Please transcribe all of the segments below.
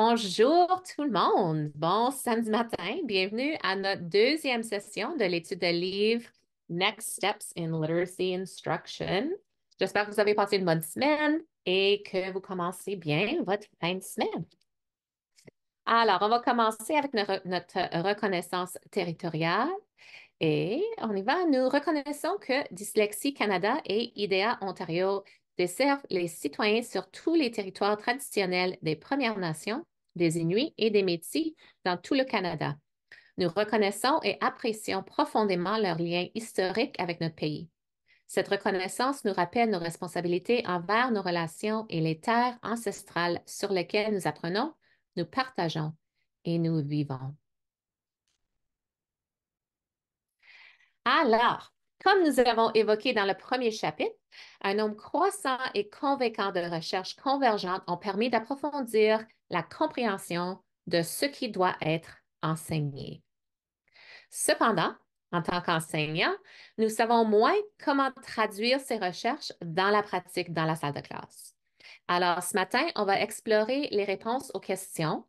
Bonjour tout le monde. Bon samedi matin. Bienvenue à notre deuxième session de l'étude de livre Next Steps in Literacy Instruction. J'espère que vous avez passé une bonne semaine et que vous commencez bien votre fin de semaine. Alors, on va commencer avec notre reconnaissance territoriale. Et on y va. Nous reconnaissons que Dyslexie Canada et IDEA Ontario desservent les citoyens sur tous les territoires traditionnels des Premières Nations, des Inuits et des Métis dans tout le Canada. Nous reconnaissons et apprécions profondément leur lien historique avec notre pays. Cette reconnaissance nous rappelle nos responsabilités envers nos relations et les terres ancestrales sur lesquelles nous apprenons, nous partageons et nous vivons. Alors, comme nous avons évoqué dans le premier chapitre, un nombre croissant et convaincant de recherches convergentes ont permis d'approfondir la compréhension de ce qui doit être enseigné. Cependant, en tant qu'enseignant, nous savons moins comment traduire ces recherches dans la pratique dans la salle de classe. Alors, ce matin, on va explorer les réponses aux questions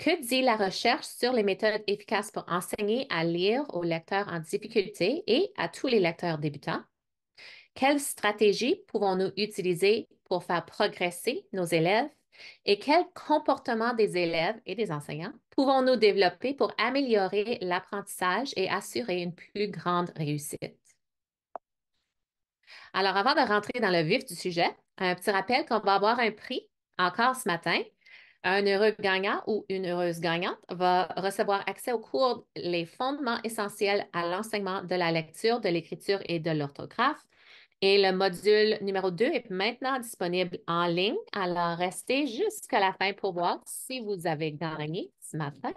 que dit la recherche sur les méthodes efficaces pour enseigner à lire aux lecteurs en difficulté et à tous les lecteurs débutants? Quelles stratégies pouvons-nous utiliser pour faire progresser nos élèves? Et quel comportement des élèves et des enseignants pouvons-nous développer pour améliorer l'apprentissage et assurer une plus grande réussite? Alors, avant de rentrer dans le vif du sujet, un petit rappel qu'on va avoir un prix encore ce matin un heureux gagnant ou une heureuse gagnante va recevoir accès au cours Les fondements essentiels à l'enseignement de la lecture, de l'écriture et de l'orthographe. Et le module numéro 2 est maintenant disponible en ligne. Alors, restez jusqu'à la fin pour voir si vous avez gagné ce matin.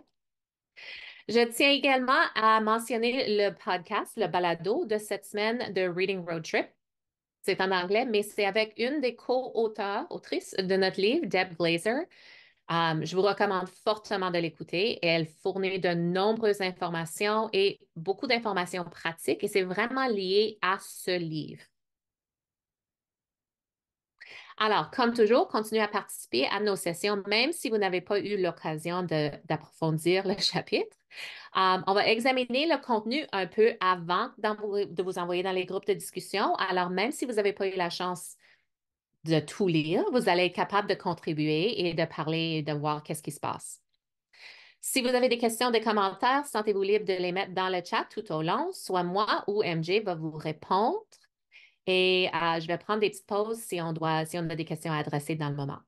Je tiens également à mentionner le podcast, le balado de cette semaine de Reading Road Trip. C'est en anglais, mais c'est avec une des co-auteurs, autrices de notre livre, Deb Glazer je vous recommande fortement de l'écouter. Elle fournit de nombreuses informations et beaucoup d'informations pratiques et c'est vraiment lié à ce livre. Alors, comme toujours, continuez à participer à nos sessions, même si vous n'avez pas eu l'occasion d'approfondir le chapitre. on va examiner le contenu un peu avant de vous envoyer dans les groupes de discussion. Alors, même si vous n'avez pas eu la chance de tout lire, vous allez être capable de contribuer et de parler et de voir qu'est-ce qui se passe. Si vous avez des questions, des commentaires, sentez-vous libre de les mettre dans le chat tout au long. Soit moi ou MJ va vous répondre. Et euh, je vais prendre des petites pauses si on, doit, si on a des questions à adresser dans le moment.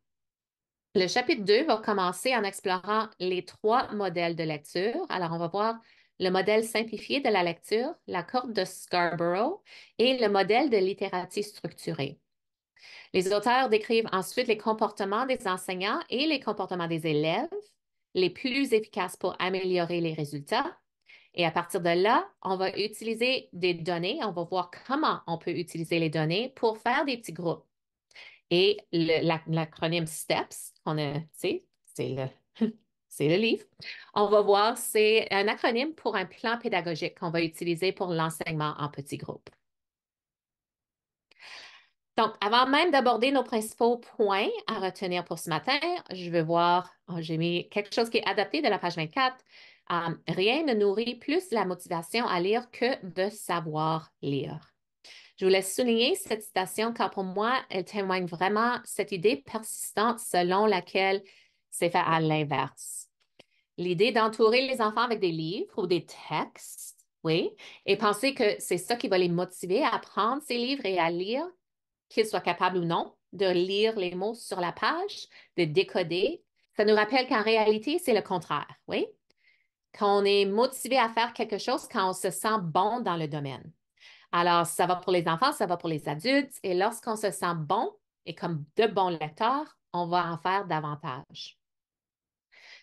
Le chapitre 2 va commencer en explorant les trois modèles de lecture. Alors, on va voir le modèle simplifié de la lecture, la corde de Scarborough et le modèle de littératie structurée. Les auteurs décrivent ensuite les comportements des enseignants et les comportements des élèves les plus efficaces pour améliorer les résultats. Et à partir de là, on va utiliser des données, on va voir comment on peut utiliser les données pour faire des petits groupes. Et l'acronyme STEPS, on a, c'est le, le livre, on va voir, c'est un acronyme pour un plan pédagogique qu'on va utiliser pour l'enseignement en petits groupes. Donc, avant même d'aborder nos principaux points à retenir pour ce matin, je vais voir, oh, j'ai mis quelque chose qui est adapté de la page 24. rien ne nourrit plus la motivation à lire que de savoir lire. Je voulais souligner cette citation car pour moi, elle témoigne vraiment cette idée persistante selon laquelle c'est fait à l'inverse. L'idée d'entourer les enfants avec des livres ou des textes, oui, et penser que c'est ça qui va les motiver à prendre ces livres et à lire, qu'ils soient capables ou non de lire les mots sur la page, de décoder. Ça nous rappelle qu'en réalité, c'est le contraire, oui? Qu'on est motivé à faire quelque chose, quand on se sent bon dans le domaine. Alors, ça va pour les enfants, ça va pour les adultes. Et lorsqu'on se sent bon et comme de bons lecteurs, on va en faire davantage.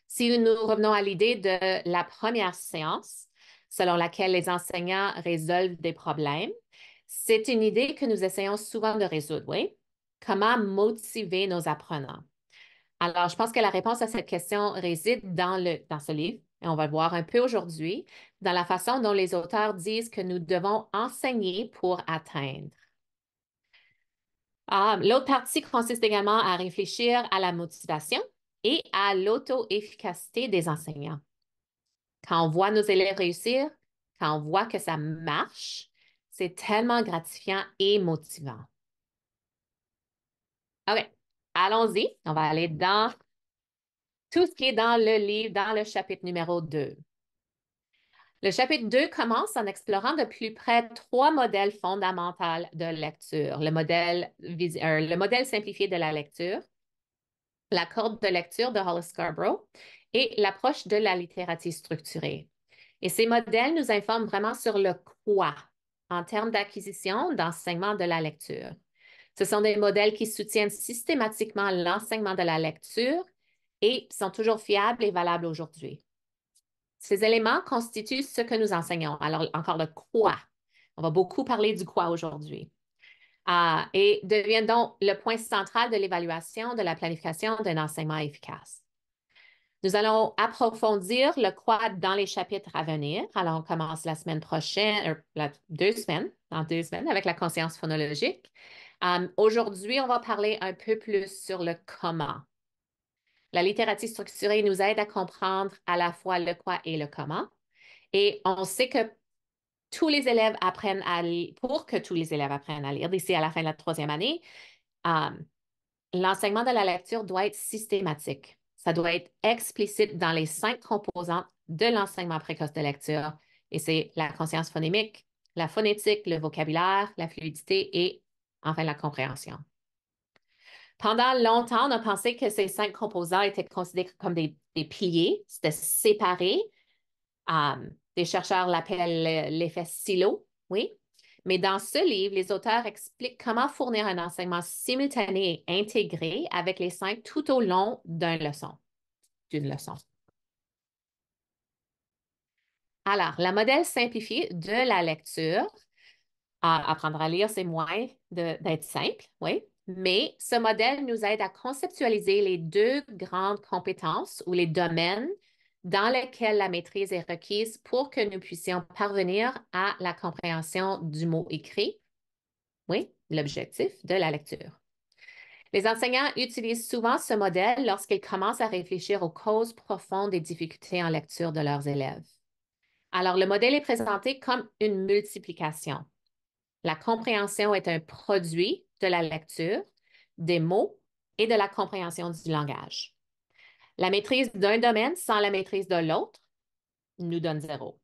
Si nous revenons à l'idée de la première séance, selon laquelle les enseignants résolvent des problèmes, c'est une idée que nous essayons souvent de résoudre, oui. Comment motiver nos apprenants? Alors, je pense que la réponse à cette question réside dans, ce livre, et on va le voir un peu aujourd'hui, dans la façon dont les auteurs disent que nous devons enseigner pour atteindre. Ah, l'autre partie consiste également à réfléchir à la motivation et à l'auto-efficacité des enseignants. Quand on voit nos élèves réussir, quand on voit que ça marche, c'est tellement gratifiant et motivant. OK, allons-y. On va aller dans tout ce qui est dans le livre, dans le chapitre numéro 2. Le chapitre 2 commence en explorant de plus près trois modèles fondamentaux de lecture. Le modèle, euh, le modèle simplifié de la lecture, la corde de lecture de Hollis Scarborough et l'approche de la littératie structurée. Et ces modèles nous informent vraiment sur le quoi en termes d'acquisition d'enseignement de la lecture. Ce sont des modèles qui soutiennent systématiquement l'enseignement de la lecture et sont toujours fiables et valables aujourd'hui. Ces éléments constituent ce que nous enseignons. Alors, encore le quoi. On va beaucoup parler du quoi aujourd'hui. Ah, et deviennent donc le point central de l'évaluation de la planification d'un enseignement efficace. Nous allons approfondir le quoi dans les chapitres à venir. Alors, on commence la semaine prochaine, euh, deux semaines, dans deux semaines, avec la conscience phonologique. Euh, aujourd'hui, on va parler un peu plus sur le comment. La littératie structurée nous aide à comprendre à la fois le quoi et le comment. Et on sait que tous les élèves apprennent à lire, pour que tous les élèves apprennent à lire d'ici à la fin de la troisième année, euh, l'enseignement de la lecture doit être systématique. Ça doit être explicite dans les cinq composantes de l'enseignement précoce de lecture. Et c'est la conscience phonémique, la phonétique, le vocabulaire, la fluidité et enfin la compréhension. Pendant longtemps, on a pensé que ces cinq composants étaient considérés comme des, piliers, c'était séparé. Euh, des chercheurs l'appellent l'effet silo, oui. Mais dans ce livre, les auteurs expliquent comment fournir un enseignement simultané et intégré avec les cinq tout au long d'une leçon. D'une leçon. Alors, le modèle simplifié de la lecture, à apprendre à lire, c'est moins d'être simple, oui, mais ce modèle nous aide à conceptualiser les deux grandes compétences ou les domaines dans lequel la maîtrise est requise pour que nous puissions parvenir à la compréhension du mot écrit. Oui, l'objectif de la lecture. Les enseignants utilisent souvent ce modèle lorsqu'ils commencent à réfléchir aux causes profondes des difficultés en lecture de leurs élèves. Alors, le modèle est présenté comme une multiplication. La compréhension est un produit de la lecture, des mots et de la compréhension du langage. La maîtrise d'un domaine sans la maîtrise de l'autre nous donne zéro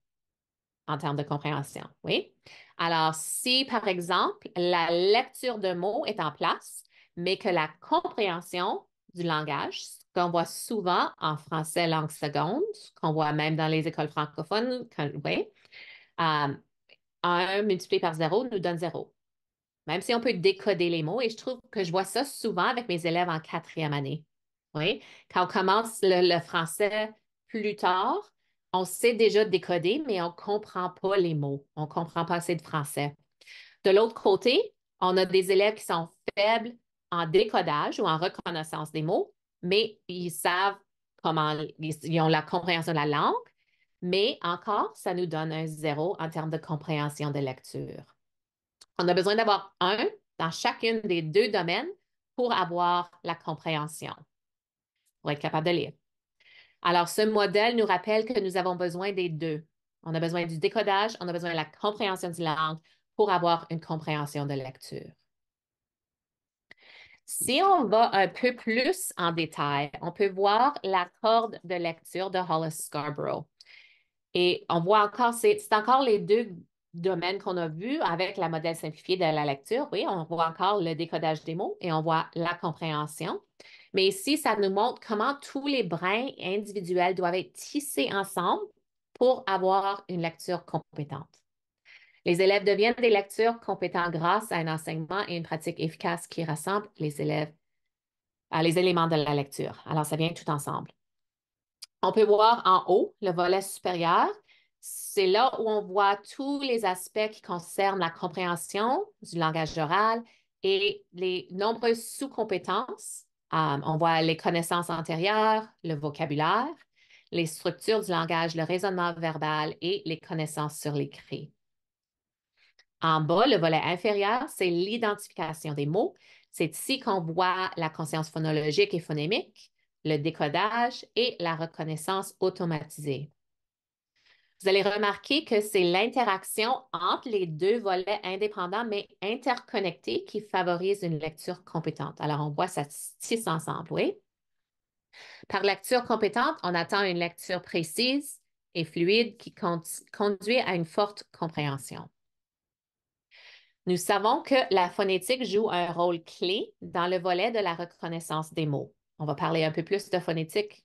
en termes de compréhension. Oui. Alors, si, par exemple, la lecture de mots est en place, mais que la compréhension du langage, qu'on voit souvent en français langue seconde, qu'on voit même dans les écoles francophones, quand, oui, euh, multiplié par zéro nous donne zéro. Même si on peut décoder les mots, et je trouve que je vois ça souvent avec mes élèves en quatrième année. Oui. Quand on commence le, français plus tard, on sait déjà décoder, mais on ne comprend pas les mots. On ne comprend pas assez de français. De l'autre côté, on a des élèves qui sont faibles en décodage ou en reconnaissance des mots, mais ils savent comment, ils ont la compréhension de la langue, mais encore, ça nous donne un zéro en termes de compréhension de lecture. On a besoin d'avoir un dans chacune des deux domaines pour avoir la compréhension être capable de lire. Alors, ce modèle nous rappelle que nous avons besoin des deux. On a besoin du décodage, on a besoin de la compréhension du langue pour avoir une compréhension de lecture. Si on va un peu plus en détail, on peut voir la corde de lecture de Hollis Scarborough. Et on voit encore, c'est encore les deux domaines qu'on a vus avec la modèle simplifié de la lecture. Oui, on voit encore le décodage des mots et on voit la compréhension. Mais ici, ça nous montre comment tous les brins individuels doivent être tissés ensemble pour avoir une lecture compétente. Les élèves deviennent des lectures compétents grâce à un enseignement et une pratique efficace qui rassemble les élèves, euh, les éléments de la lecture. Alors, ça vient tout ensemble. On peut voir en haut le volet supérieur. C'est là où on voit tous les aspects qui concernent la compréhension du langage oral et les nombreuses sous-compétences euh, on voit les connaissances antérieures, le vocabulaire, les structures du langage, le raisonnement verbal et les connaissances sur l'écrit. En bas, le volet inférieur, c'est l'identification des mots. C'est ici qu'on voit la conscience phonologique et phonémique, le décodage et la reconnaissance automatisée. Vous allez remarquer que c'est l'interaction entre les deux volets indépendants mais interconnectés qui favorise une lecture compétente. Alors, on voit ça tisse ensemble, oui? Par lecture compétente, on attend une lecture précise et fluide qui conduit à une forte compréhension. Nous savons que la phonétique joue un rôle clé dans le volet de la reconnaissance des mots. On va parler un peu plus de phonétique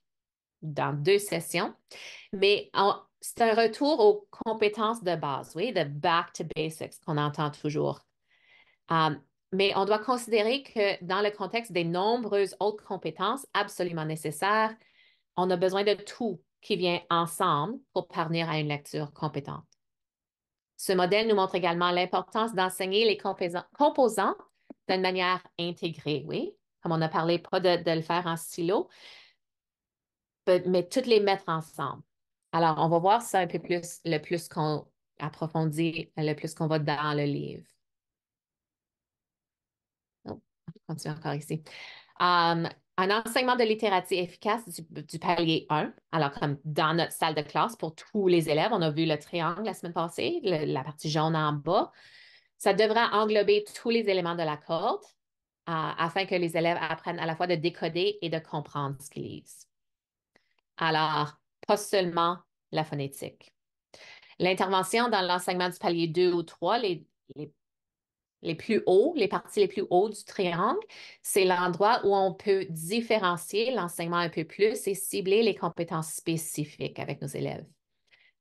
dans deux sessions, mais en, c'est un retour aux compétences de base, oui, de back to basics qu'on entend toujours. Um, mais on doit considérer que dans le contexte des nombreuses autres compétences absolument nécessaires, on a besoin de tout qui vient ensemble pour parvenir à une lecture compétente. Ce modèle nous montre également l'importance d'enseigner les composants d'une manière intégrée, oui, comme on n'a parlé, pas de, de le faire en silo, mais toutes les mettre ensemble alors, on va voir ça un peu plus, le plus qu'on approfondit, le plus qu'on va dans le livre. on oh, continue encore ici. Um, un enseignement de littératie efficace du, palier 1, alors comme dans notre salle de classe pour tous les élèves, on a vu le triangle la semaine passée, la partie jaune en bas. Ça devra englober tous les éléments de la corde euh, afin que les élèves apprennent à la fois de décoder et de comprendre ce qu'ils lisent. Alors, pas seulement la phonétique. L'intervention dans l'enseignement du palier 2 ou 3, les, les, plus hauts, les parties les plus hautes du triangle, c'est l'endroit où on peut différencier l'enseignement un peu plus et cibler les compétences spécifiques avec nos élèves.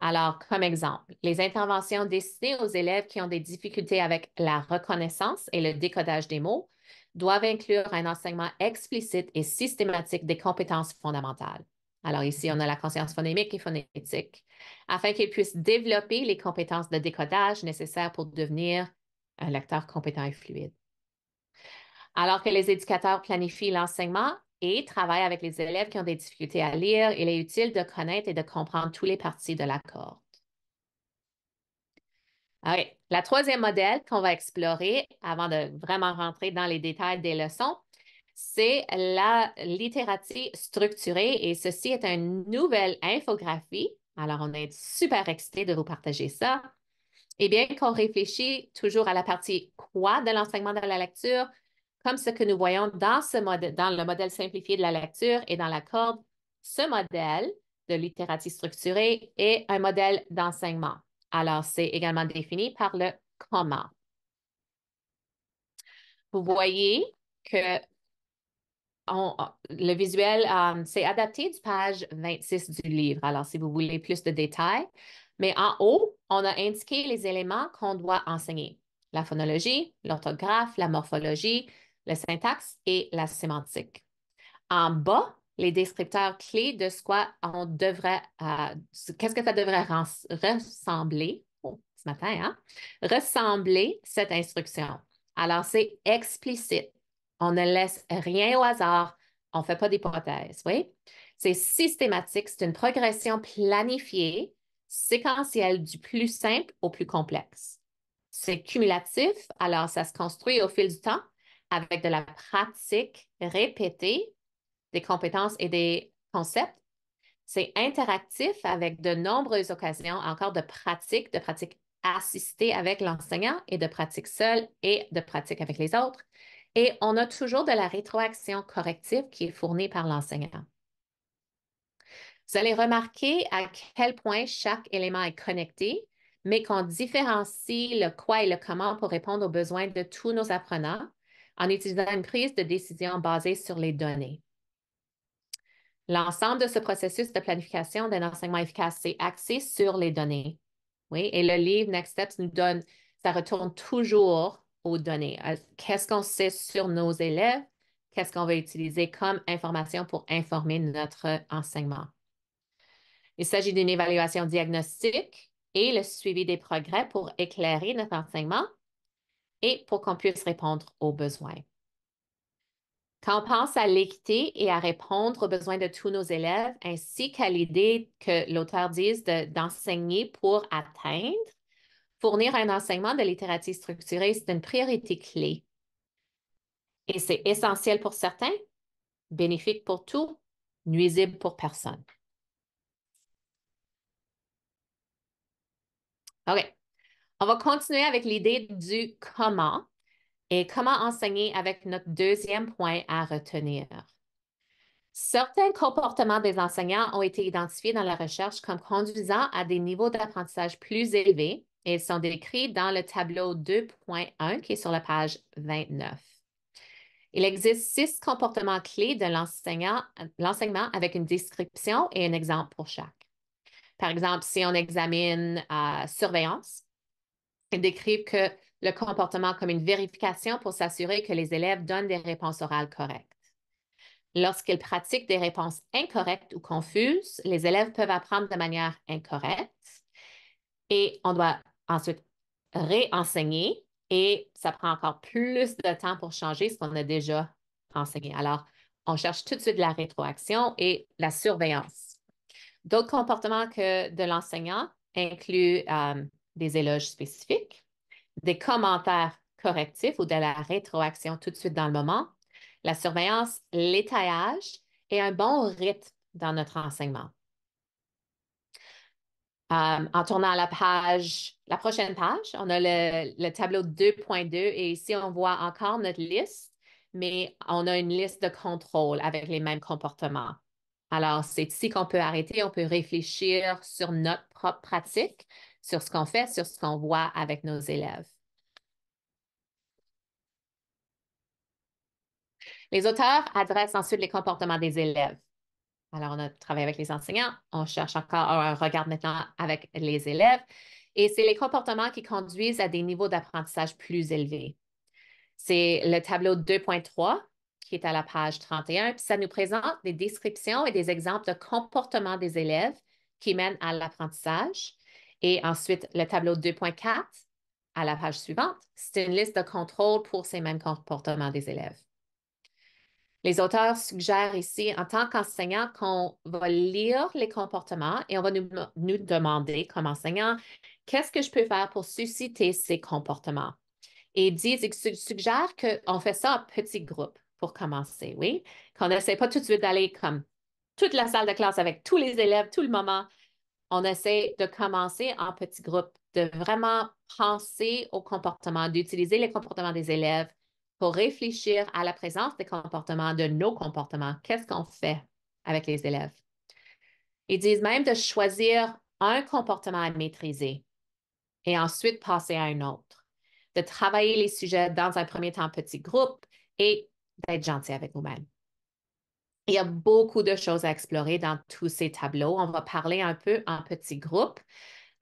Alors, comme exemple, les interventions destinées aux élèves qui ont des difficultés avec la reconnaissance et le décodage des mots doivent inclure un enseignement explicite et systématique des compétences fondamentales. Alors ici, on a la conscience phonémique et phonétique, afin qu'ils puissent développer les compétences de décodage nécessaires pour devenir un lecteur compétent et fluide. Alors que les éducateurs planifient l'enseignement et travaillent avec les élèves qui ont des difficultés à lire, il est utile de connaître et de comprendre tous les parties de la corde. OK. La troisième modèle qu'on va explorer avant de vraiment rentrer dans les détails des leçons, c'est la littératie structurée et ceci est une nouvelle infographie. Alors, on est super excités de vous partager ça. Et eh bien qu'on réfléchit toujours à la partie quoi de l'enseignement de la lecture, comme ce que nous voyons dans, ce dans le modèle simplifié de la lecture et dans la corde, ce modèle de littératie structurée est un modèle d'enseignement. Alors, c'est également défini par le comment. Vous voyez que le visuel, euh, c'est adapté du page 26 du livre. Alors, si vous voulez plus de détails, mais en haut, on a indiqué les éléments qu'on doit enseigner. La phonologie, l'orthographe, la morphologie, le syntaxe et la sémantique. En bas, les descripteurs clés de euh, ce qu'on devrait, qu'est-ce que ça devrait ressembler, oh, ce matin, hein? ressembler cette instruction. Alors, c'est explicite. On ne laisse rien au hasard. On ne fait pas d'hypothèses. oui? C'est systématique, c'est une progression planifiée, séquentielle du plus simple au plus complexe. C'est cumulatif, alors ça se construit au fil du temps avec de la pratique répétée, des compétences et des concepts. C'est interactif avec de nombreuses occasions encore de pratique, de pratique assistée avec l'enseignant et de pratique seule et de pratique avec les autres. Et on a toujours de la rétroaction corrective qui est fournie par l'enseignant. Vous allez remarquer à quel point chaque élément est connecté, mais qu'on différencie le quoi et le comment pour répondre aux besoins de tous nos apprenants en utilisant une prise de décision basée sur les données. L'ensemble de ce processus de planification d'un enseignement efficace, est axé sur les données. Oui, et le livre Next Steps nous donne, ça retourne toujours aux données. Euh, qu'est-ce qu'on sait sur nos élèves? Qu'est-ce qu'on va utiliser comme information pour informer notre enseignement? Il s'agit d'une évaluation diagnostique et le suivi des progrès pour éclairer notre enseignement et pour qu'on puisse répondre aux besoins. Quand on pense à l'équité et à répondre aux besoins de tous nos élèves, ainsi qu'à l'idée que l'auteur dise d'enseigner pour atteindre, Fournir un enseignement de littératie structurée, c'est une priorité clé. Et c'est essentiel pour certains, bénéfique pour tous, nuisible pour personne. OK. On va continuer avec l'idée du comment et comment enseigner avec notre deuxième point à retenir. Certains comportements des enseignants ont été identifiés dans la recherche comme conduisant à des niveaux d'apprentissage plus élevés ils sont décrits dans le tableau 2.1 qui est sur la page 29. Il existe six comportements clés de l'enseignement avec une description et un exemple pour chaque. Par exemple, si on examine euh, surveillance, ils décrivent que le comportement comme une vérification pour s'assurer que les élèves donnent des réponses orales correctes. Lorsqu'ils pratiquent des réponses incorrectes ou confuses, les élèves peuvent apprendre de manière incorrecte et on doit ensuite réenseigner et ça prend encore plus de temps pour changer ce qu'on a déjà enseigné. Alors, on cherche tout de suite la rétroaction et la surveillance. D'autres comportements que de l'enseignant incluent euh, des éloges spécifiques, des commentaires correctifs ou de la rétroaction tout de suite dans le moment, la surveillance, l'étayage et un bon rythme dans notre enseignement. Euh, en tournant la page, la prochaine page, on a le, tableau 2.2 et ici, on voit encore notre liste, mais on a une liste de contrôle avec les mêmes comportements. Alors, c'est ici qu'on peut arrêter, on peut réfléchir sur notre propre pratique, sur ce qu'on fait, sur ce qu'on voit avec nos élèves. Les auteurs adressent ensuite les comportements des élèves. Alors, on a travaillé avec les enseignants, on cherche encore, on regarde maintenant avec les élèves. Et c'est les comportements qui conduisent à des niveaux d'apprentissage plus élevés. C'est le tableau 2.3 qui est à la page 31, puis ça nous présente des descriptions et des exemples de comportements des élèves qui mènent à l'apprentissage. Et ensuite, le tableau 2.4 à la page suivante, c'est une liste de contrôles pour ces mêmes comportements des élèves. Les auteurs suggèrent ici, en tant qu'enseignant, qu'on va lire les comportements et on va nous, demander, comme enseignants, qu'est-ce que je peux faire pour susciter ces comportements? Et ils disent, suggèrent qu'on fait ça en petits groupes pour commencer, oui? Qu'on n'essaie pas tout de suite d'aller comme toute la salle de classe avec tous les élèves, tout le moment. On essaie de commencer en petits groupes, de vraiment penser aux comportements, d'utiliser les comportements des élèves pour réfléchir à la présence des comportements, de nos comportements. Qu'est-ce qu'on fait avec les élèves? Ils disent même de choisir un comportement à maîtriser et ensuite passer à un autre, de travailler les sujets dans un premier temps petit groupe et d'être gentil avec nous-mêmes. Il y a beaucoup de choses à explorer dans tous ces tableaux. On va parler un peu en petit groupe.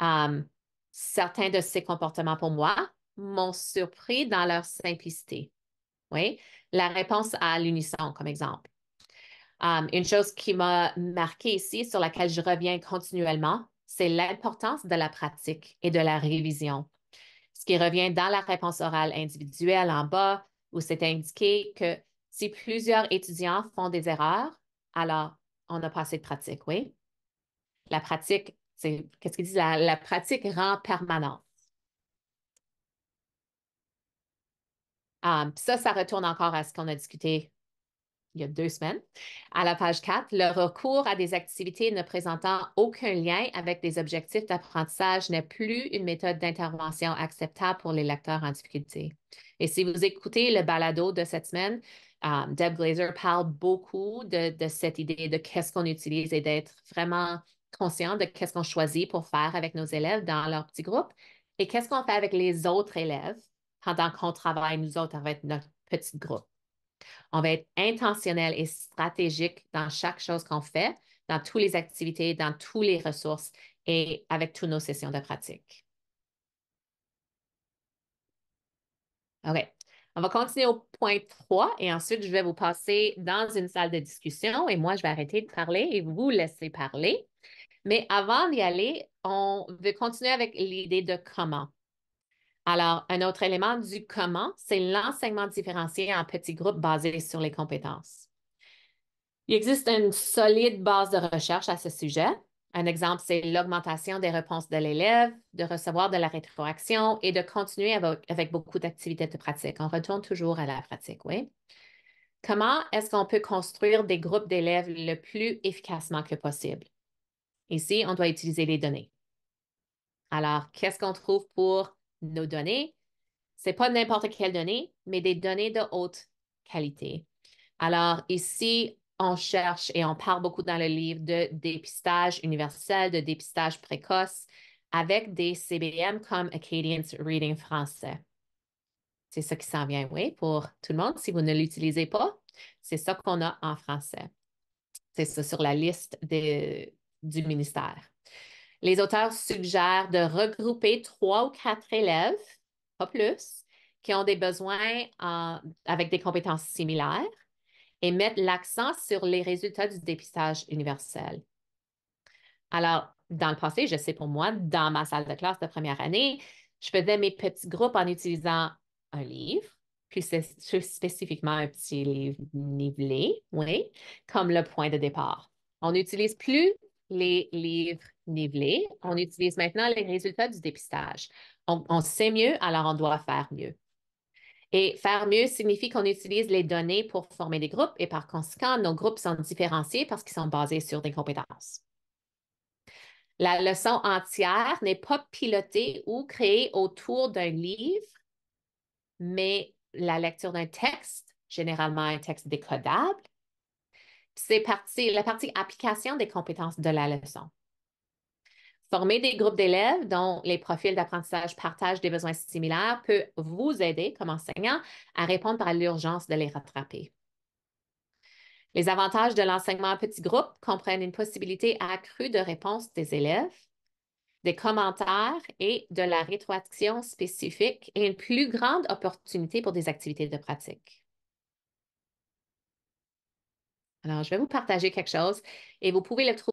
Euh, certains de ces comportements, pour moi, m'ont surpris dans leur simplicité. Oui? La réponse à l'unisson, comme exemple. Euh, une chose qui m'a marqué ici, sur laquelle je reviens continuellement, c'est l'importance de la pratique et de la révision. Ce qui revient dans la réponse orale individuelle en bas, où c'est indiqué que si plusieurs étudiants font des erreurs, alors on n'a pas assez de pratique, oui. La pratique, c'est qu'est-ce qu'ils disent? La, la pratique rend permanente. Ah, ça, ça retourne encore à ce qu'on a discuté il y a deux semaines. À la page 4, le recours à des activités ne présentant aucun lien avec des objectifs d'apprentissage n'est plus une méthode d'intervention acceptable pour les lecteurs en difficulté. Et si vous écoutez le balado de cette semaine, ah, Deb Glazer parle beaucoup de, de cette idée de qu'est-ce qu'on utilise et d'être vraiment conscient de qu'est-ce qu'on choisit pour faire avec nos élèves dans leur petit groupe et qu'est-ce qu'on fait avec les autres élèves pendant qu'on travaille, nous autres, avec notre petit groupe. On va être intentionnel et stratégique dans chaque chose qu'on fait, dans toutes les activités, dans toutes les ressources et avec toutes nos sessions de pratique. OK. On va continuer au point 3 et ensuite, je vais vous passer dans une salle de discussion et moi, je vais arrêter de parler et vous laisser parler. Mais avant d'y aller, on veut continuer avec l'idée de comment. Alors, un autre élément du comment, c'est l'enseignement différencié en petits groupes basés sur les compétences. Il existe une solide base de recherche à ce sujet. Un exemple, c'est l'augmentation des réponses de l'élève, de recevoir de la rétroaction et de continuer avec, beaucoup d'activités de pratique. On retourne toujours à la pratique, oui. Comment est-ce qu'on peut construire des groupes d'élèves le plus efficacement que possible? Ici, on doit utiliser les données. Alors, qu'est-ce qu'on trouve pour nos données, ce n'est pas n'importe quelle donnée, mais des données de haute qualité. Alors ici, on cherche et on parle beaucoup dans le livre de dépistage universel, de dépistage précoce avec des CBM comme Acadian's Reading Français. C'est ça qui s'en vient, oui, pour tout le monde. Si vous ne l'utilisez pas, c'est ça qu'on a en français. C'est ça sur la liste du ministère. Les auteurs suggèrent de regrouper trois ou quatre élèves, pas plus, qui ont des besoins avec des compétences similaires et mettre l'accent sur les résultats du dépistage universel. Alors, dans le passé, je sais pour moi, dans ma salle de classe de première année, je faisais mes petits groupes en utilisant un livre, puis c'est spécifiquement un petit livre nivelé, oui, comme le point de départ. On n'utilise plus les livres Niveler. on utilise maintenant les résultats du dépistage. On, sait mieux, alors on doit faire mieux. Et faire mieux signifie qu'on utilise les données pour former des groupes et par conséquent, nos groupes sont différenciés parce qu'ils sont basés sur des compétences. La leçon entière n'est pas pilotée ou créée autour d'un livre, mais la lecture d'un texte, généralement un texte décodable. C'est la partie application des compétences de la leçon. Former des groupes d'élèves dont les profils d'apprentissage partagent des besoins similaires peut vous aider comme enseignant à répondre à l'urgence de les rattraper. Les avantages de l'enseignement en petits groupes comprennent une possibilité accrue de réponse des élèves, des commentaires et de la rétroaction spécifique et une plus grande opportunité pour des activités de pratique. Alors, je vais vous partager quelque chose et vous pouvez le trouver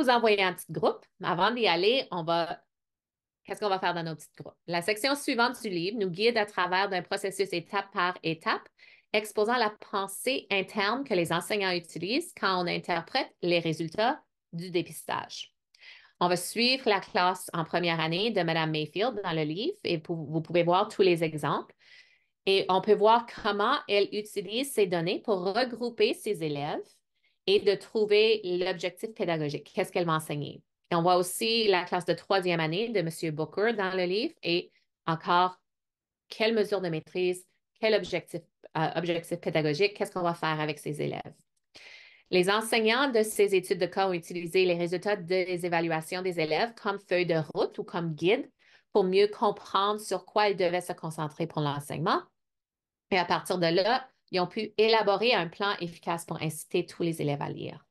vous envoyer en petit groupe. Avant d'y aller, on va. Qu'est-ce qu'on va faire dans nos petits groupes? La section suivante du livre nous guide à travers d'un processus étape par étape, exposant la pensée interne que les enseignants utilisent quand on interprète les résultats du dépistage. On va suivre la classe en première année de Mme Mayfield dans le livre et vous pouvez voir tous les exemples. Et on peut voir comment elle utilise ces données pour regrouper ses élèves et de trouver l'objectif pédagogique. Qu'est-ce qu'elle va enseigner? on voit aussi la classe de troisième année de M. Booker dans le livre et encore quelle mesure de maîtrise, quel objectif, euh, objectif pédagogique, qu'est-ce qu'on va faire avec ces élèves. Les enseignants de ces études de cas ont utilisé les résultats des évaluations des élèves comme feuille de route ou comme guide pour mieux comprendre sur quoi ils devaient se concentrer pour l'enseignement. Et à partir de là, ils ont pu élaborer un plan efficace pour inciter tous les élèves à lire.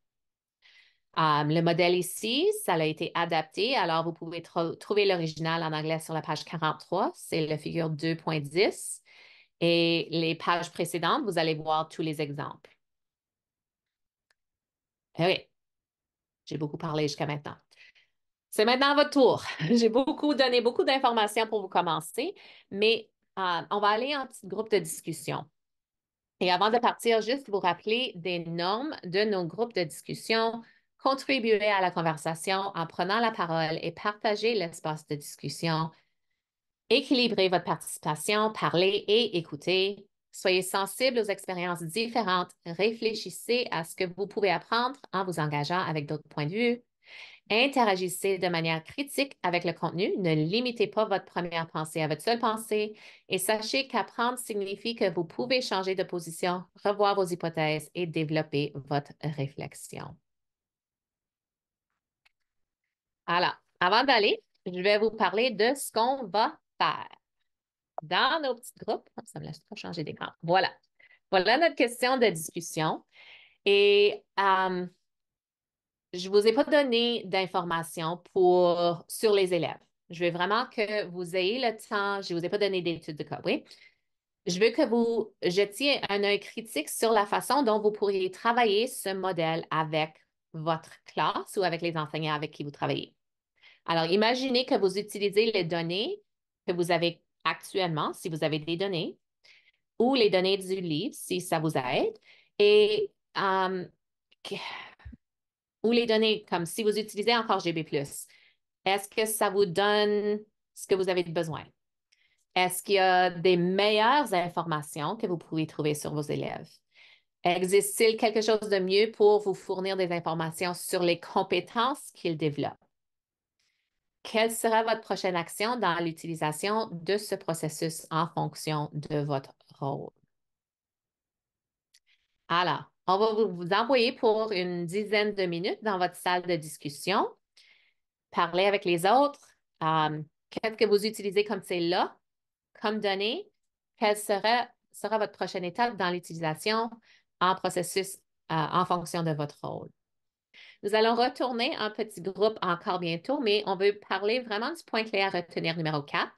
Euh, le modèle ici, ça a été adapté, alors vous pouvez trouver l'original en anglais sur la page 43, c'est la figure 2.10. Et les pages précédentes, vous allez voir tous les exemples. Eh OK. J'ai beaucoup parlé jusqu'à maintenant. C'est maintenant votre tour. J'ai beaucoup donné beaucoup d'informations pour vous commencer, mais euh, on va aller en petit groupe de discussion. Et avant de partir, juste vous rappeler des normes de nos groupes de discussion. Contribuez à la conversation en prenant la parole et partagez l'espace de discussion. Équilibrez votre participation, parlez et écoutez. Soyez sensible aux expériences différentes. Réfléchissez à ce que vous pouvez apprendre en vous engageant avec d'autres points de vue. Interagissez de manière critique avec le contenu. Ne limitez pas votre première pensée à votre seule pensée et sachez qu'apprendre signifie que vous pouvez changer de position, revoir vos hypothèses et développer votre réflexion. Alors, avant d'aller, je vais vous parler de ce qu'on va faire. Dans nos petits groupes, oh, ça me laisse pas changer d'écran. Voilà. Voilà notre question de discussion. Et euh, je ne vous ai pas donné d'informations sur les élèves. Je veux vraiment que vous ayez le temps. Je ne vous ai pas donné d'études de cas, oui. Je veux que vous jetiez un œil critique sur la façon dont vous pourriez travailler ce modèle avec votre classe ou avec les enseignants avec qui vous travaillez. Alors, imaginez que vous utilisez les données que vous avez actuellement, si vous avez des données, ou les données du livre, si ça vous aide, et euh, ou les données, comme si vous utilisez encore GB+, est-ce que ça vous donne ce que vous avez besoin? Est-ce qu'il y a des meilleures informations que vous pouvez trouver sur vos élèves? Existe-t-il quelque chose de mieux pour vous fournir des informations sur les compétences qu'ils développent? Quelle sera votre prochaine action dans l'utilisation de ce processus en fonction de votre rôle? Alors, on va vous, envoyer pour une dizaine de minutes dans votre salle de discussion. parler avec les autres. Euh, qu'est-ce que vous utilisez comme c'est là, comme données? Quelle sera, votre prochaine étape dans l'utilisation en processus euh, en fonction de votre rôle? Nous allons retourner en petit groupe encore bientôt, mais on veut parler vraiment du point clé à retenir numéro 4.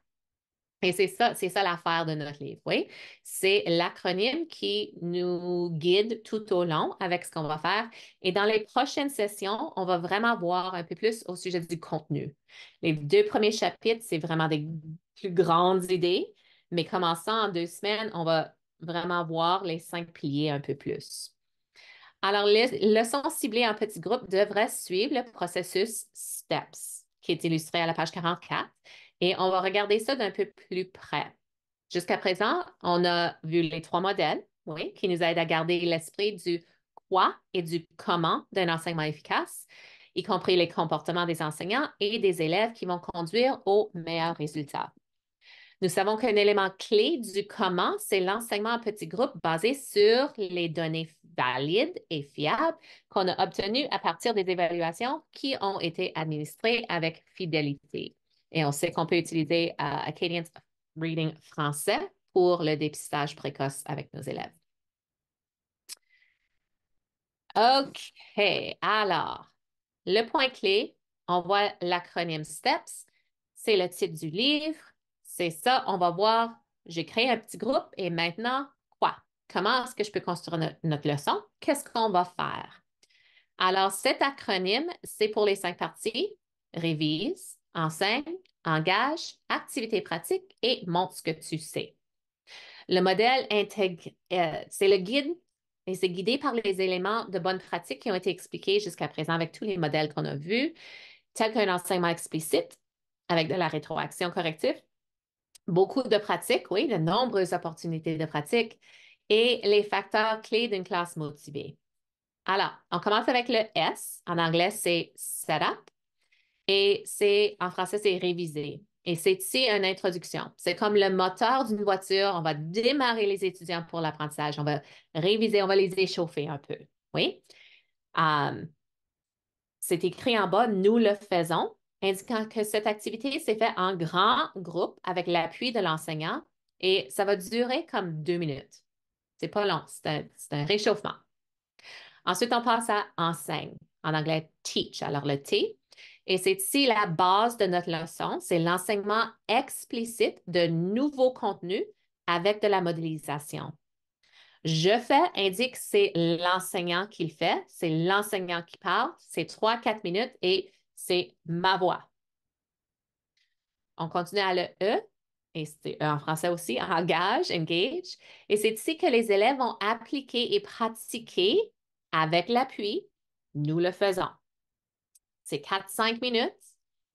Et c'est ça, c'est ça l'affaire de notre livre, oui. C'est l'acronyme qui nous guide tout au long avec ce qu'on va faire. Et dans les prochaines sessions, on va vraiment voir un peu plus au sujet du contenu. Les deux premiers chapitres, c'est vraiment des plus grandes idées, mais commençant en deux semaines, on va vraiment voir les cinq piliers un peu plus. Alors, les leçons ciblées en petits groupes devrait suivre le processus STEPS qui est illustré à la page 44 et on va regarder ça d'un peu plus près. Jusqu'à présent, on a vu les trois modèles, qui nous aident à garder l'esprit du quoi et du comment d'un enseignement efficace, y compris les comportements des enseignants et des élèves qui vont conduire aux meilleurs résultats. Nous savons qu'un élément clé du comment, c'est l'enseignement en petits groupes basé sur les données valides et fiables qu'on a obtenues à partir des évaluations qui ont été administrées avec fidélité. Et on sait qu'on peut utiliser euh, Acadian Reading français pour le dépistage précoce avec nos élèves. OK. Alors, le point clé, on voit l'acronyme STEPS. C'est le titre du livre. C'est ça. On va voir, j'ai créé un petit groupe et maintenant, quoi? Comment est-ce que je peux construire notre leçon? Qu'est-ce qu'on va faire? Alors, cet acronyme, c'est pour les cinq parties. Révise, Enseigne, engage, activité pratique et montre ce que tu sais. Le modèle intègre, euh, c'est le guide et c'est guidé par les éléments de bonne pratique qui ont été expliqués jusqu'à présent avec tous les modèles qu'on a vus, tels qu'un enseignement explicite avec de la rétroaction corrective, beaucoup de pratiques, oui, de nombreuses opportunités de pratique et les facteurs clés d'une classe motivée. Alors, on commence avec le S. En anglais, c'est setup et c'est, en français, c'est réviser. Et c'est ici une introduction. C'est comme le moteur d'une voiture. On va démarrer les étudiants pour l'apprentissage. On va réviser, on va les échauffer un peu. Oui. Euh, c'est écrit en bas, nous le faisons, indiquant que cette activité s'est faite en grand groupe avec l'appui de l'enseignant et ça va durer comme deux minutes. C'est pas long, c'est un, un, réchauffement. Ensuite, on passe à enseigne. En anglais, teach. Alors, le T, et c'est ici la base de notre leçon, c'est l'enseignement explicite de nouveaux contenus avec de la modélisation. Je fais indique que c'est l'enseignant qui le fait, c'est l'enseignant qui parle, c'est trois, quatre minutes et c'est ma voix. On continue à le E, et c'est e en français aussi, engage, engage. Et c'est ici que les élèves vont appliquer et pratiquer avec l'appui. Nous le faisons c'est 4-5 minutes.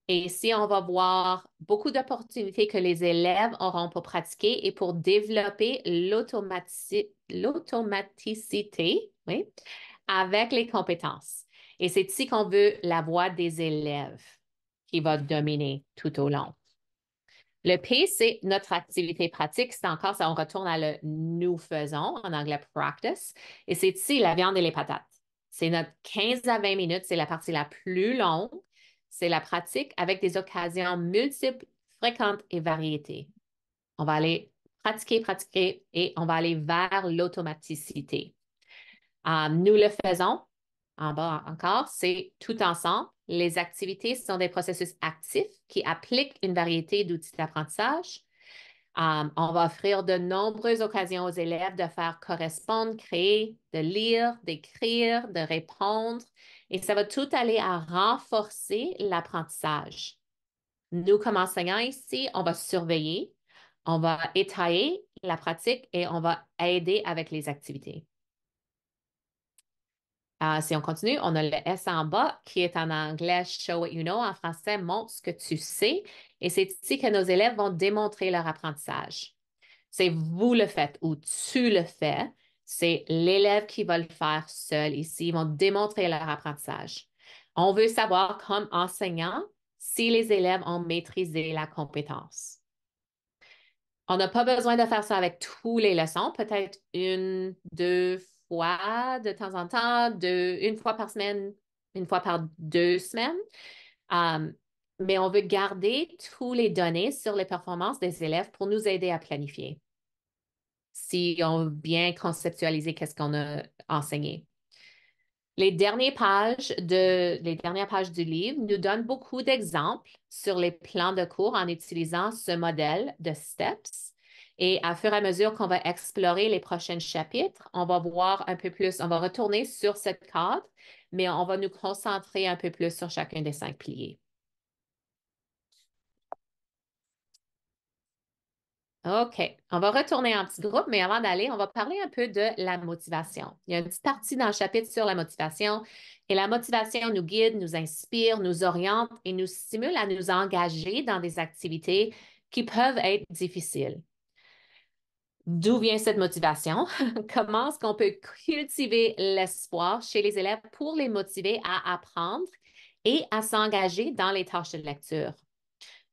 Et ici, on va voir beaucoup d'opportunités que les élèves auront pour pratiquer et pour développer l'automaticité oui, avec les compétences. Et c'est ici qu'on veut la voix des élèves qui va dominer tout au long. Le P, c'est notre activité pratique. C'est encore ça, on retourne à le nous faisons en anglais practice. Et c'est ici la viande et les patates. C'est notre 15 à 20 minutes, c'est la partie la plus longue. C'est la pratique avec des occasions multiples, fréquentes et variées. On va aller pratiquer, pratiquer et on va aller vers l'automaticité. Euh, nous le faisons en bas encore, c'est tout ensemble. Les activités sont des processus actifs qui appliquent une variété d'outils d'apprentissage. Um, on va offrir de nombreuses occasions aux élèves de faire correspondre, créer, de lire, d'écrire, de répondre. Et ça va tout aller à renforcer l'apprentissage. Nous, comme enseignants ici, on va surveiller, on va étayer la pratique et on va aider avec les activités. Ah, si on continue, on a le S en bas qui est en anglais Show what you know, en français Montre ce que tu sais. Et c'est ici que nos élèves vont démontrer leur apprentissage. C'est vous le faites ou tu le fais. C'est l'élève qui va le faire seul ici. Ils vont démontrer leur apprentissage. On veut savoir, comme enseignant, si les élèves ont maîtrisé la compétence. On n'a pas besoin de faire ça avec toutes les leçons, peut-être une, deux de temps en temps, une fois par semaine, une fois par deux semaines. Hum, mais on veut garder tous les données sur les performances des élèves pour nous aider à planifier. Si on bien conceptualiser qu'est-ce qu'on a enseigné. Les dernières, pages les dernières pages du livre nous donnent beaucoup d'exemples sur les plans de cours en utilisant ce modèle de STEPS et à fur et à mesure qu'on va explorer les prochains chapitres, on va voir un peu plus, on va retourner sur cette carte, mais on va nous concentrer un peu plus sur chacun des cinq piliers. OK. On va retourner en petit groupe, mais avant d'aller, on va parler un peu de la motivation. Il y a une petite partie dans le chapitre sur la motivation. Et la motivation nous guide, nous inspire, nous oriente et nous stimule à nous engager dans des activités qui peuvent être difficiles. D'où vient cette motivation? Comment est-ce qu'on peut cultiver l'espoir chez les élèves pour les motiver à apprendre et à s'engager dans les tâches de lecture?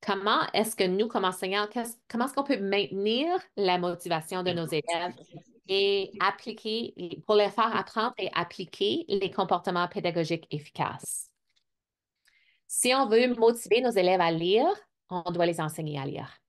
Comment est-ce que nous, comme enseignants, comment est-ce qu'on peut maintenir la motivation de nos élèves et appliquer, pour les faire apprendre et appliquer les comportements pédagogiques efficaces? Si on veut motiver nos élèves à lire, on doit les enseigner à lire.